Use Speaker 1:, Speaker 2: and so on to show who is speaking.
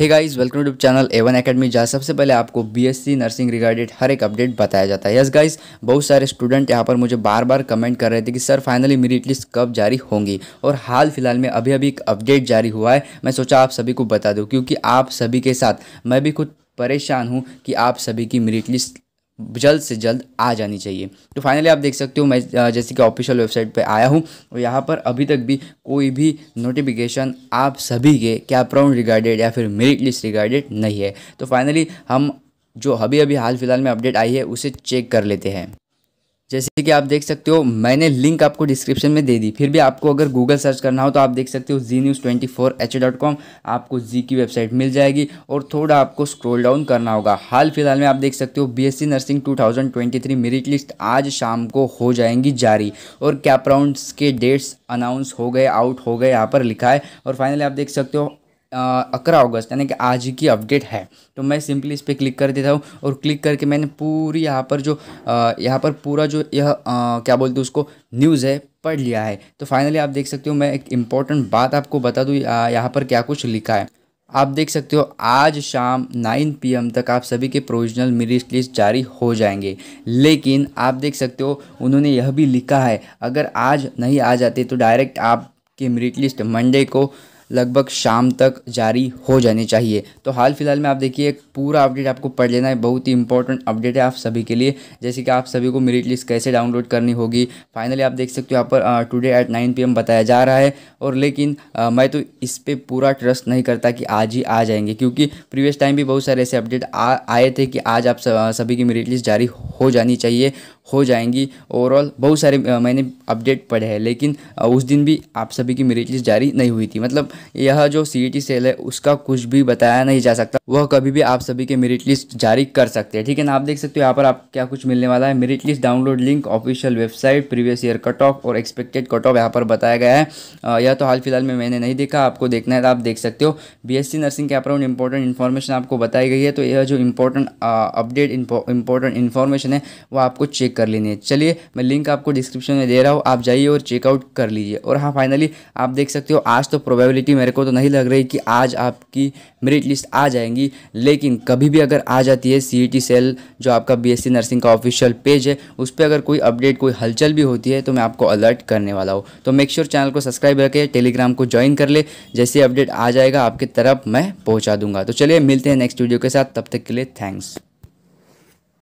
Speaker 1: hey guys welcome to channel Avon Academy जहाँ सबसे पहले आपको बीएससी नर्सिंग रिगार्डेड हर एक अपडेट बताया जाता है यस गाइस बहुत सारे स्टूडेंट यहाँ पर मुझे बार बार कमेंट कर रहे थे कि सर फाइनली मेरिट लिस्ट कब जारी होंगी और हाल फिलहाल में अभी अभी एक अपडेट जारी हुआ है मैं सोचा आप सभी को बता दूँ क्योंकि आप सभी के साथ मैं भी खुद परेशान हूँ कि आप सभी की मेरिट लिस्ट जल्द से जल्द आ जानी चाहिए तो फाइनली आप देख सकते हो मैं जैसे कि ऑफिशियल वेबसाइट पे आया हूँ और यहाँ पर अभी तक भी कोई भी नोटिफिकेशन आप सभी के क्या प्राउंड रिगार्डेड या फिर मेरिट लिस्ट रिगार्डेड नहीं है तो फाइनली हम जो अभी अभी हाल फिलहाल में अपडेट आई है उसे चेक कर लेते हैं जैसे कि आप देख सकते हो मैंने लिंक आपको डिस्क्रिप्शन में दे दी फिर भी आपको अगर गूगल सर्च करना हो तो आप देख सकते हो Zee news twenty four H dot com आपको जी की वेबसाइट मिल जाएगी और थोड़ा आपको स्क्रॉल डाउन करना होगा हाल फिलहाल में आप देख सकते हो बीएससी नर्सिंग 2023 मेरिट लिस्ट आज शाम को हो जाएंगी जारी और कैपराउंड के डेट्स अनाउंस हो गए आउट हो गए यहाँ पर लिखा है और फाइनली आप देख सकते हो अक्रह अगस्त यानी कि आज की अपडेट है तो मैं सिंपली इस पर क्लिक कर देता हूँ और क्लिक करके मैंने पूरी यहाँ पर जो यहाँ पर पूरा जो यह क्या बोलते उसको न्यूज़ है पढ़ लिया है तो फाइनली आप देख सकते हो मैं एक इम्पॉर्टेंट बात आपको बता दूँ यहाँ पर क्या कुछ लिखा है आप देख सकते हो आज शाम 9 पीएम तक आप सभी के प्रोविजनल मेरिट लिस्ट जारी हो जाएंगे लेकिन आप देख सकते हो उन्होंने यह भी लिखा है अगर आज नहीं आ जाते तो डायरेक्ट आपके मेरिट लिस्ट मंडे को लगभग शाम तक जारी हो जाने चाहिए तो हाल फिलहाल में आप देखिए एक पूरा अपडेट आपको पढ़ लेना है बहुत ही इंपॉर्टेंट अपडेट है आप सभी के लिए जैसे कि आप सभी को मेरिट लिस्ट कैसे डाउनलोड करनी होगी फाइनली आप देख सकते हो यहाँ पर टुडे एट नाइन पी बताया जा रहा है और लेकिन आ, मैं तो इस पर पूरा ट्रस्ट नहीं करता कि आज ही आ जाएंगे क्योंकि प्रीवियस टाइम भी बहुत सारे ऐसे अपडेट आए थे कि आज आप सभी की मेरिट लिस्ट जारी हो जानी चाहिए हो जाएंगी ओवरऑल बहुत सारे मैंने अपडेट पढ़े हैं लेकिन उस दिन भी आप सभी की मेरिट लिस्ट जारी नहीं हुई थी मतलब यह जो सी सेल e है उसका कुछ भी बताया नहीं जा सकता वह कभी भी आप सभी के मेरिट लिस्ट जारी कर सकते हैं ठीक है ना आप देख सकते हो यहाँ पर आप क्या कुछ मिलने वाला है merit list download link official website previous year cut off और एक्सपेक्टेड कट ऑफ यहाँ पर बताया गया है यह तो हाल फिलहाल में मैंने नहीं देखा आपको देखना है तो आप देख सकते हो बी नर्सिंग के यहाँ पर इंपॉर्टेंट इन्फॉर्मेशन आपको बताई गई है तो यह जो इम्पोर्टेंट अपडेट इम्पोर्टेंट इन्फॉर्मेशन है वो आपको चेक कर लेनी है चलिए मैं लिंक आपको डिस्क्रिप्शन में दे रहा हूँ आप जाइए और चेकआउट कर लीजिए और हाँ फाइनली आप देख सकते हो आज तो प्रोबेबिलिटी मेरे को तो नहीं लग रही कि आज आपकी मेरिट लिस्ट आ जाएंगी लेकिन कभी भी अगर आ जाती है सी सेल e जो आपका बी नर्सिंग का ऑफिशियल पेज है उस पर अगर कोई अपडेट कोई हलचल भी होती है तो मैं आपको अलर्ट करने वाला हूँ तो मेक श्योर चैनल को सब्सक्राइब रखें टेलीग्राम को ज्वाइन कर ले जैसे अपडेट आ जाएगा आपके तरफ मैं पहुँचा दूंगा तो चलिए मिलते हैं नेक्स्ट वीडियो के साथ तब तक के लिए थैंक्स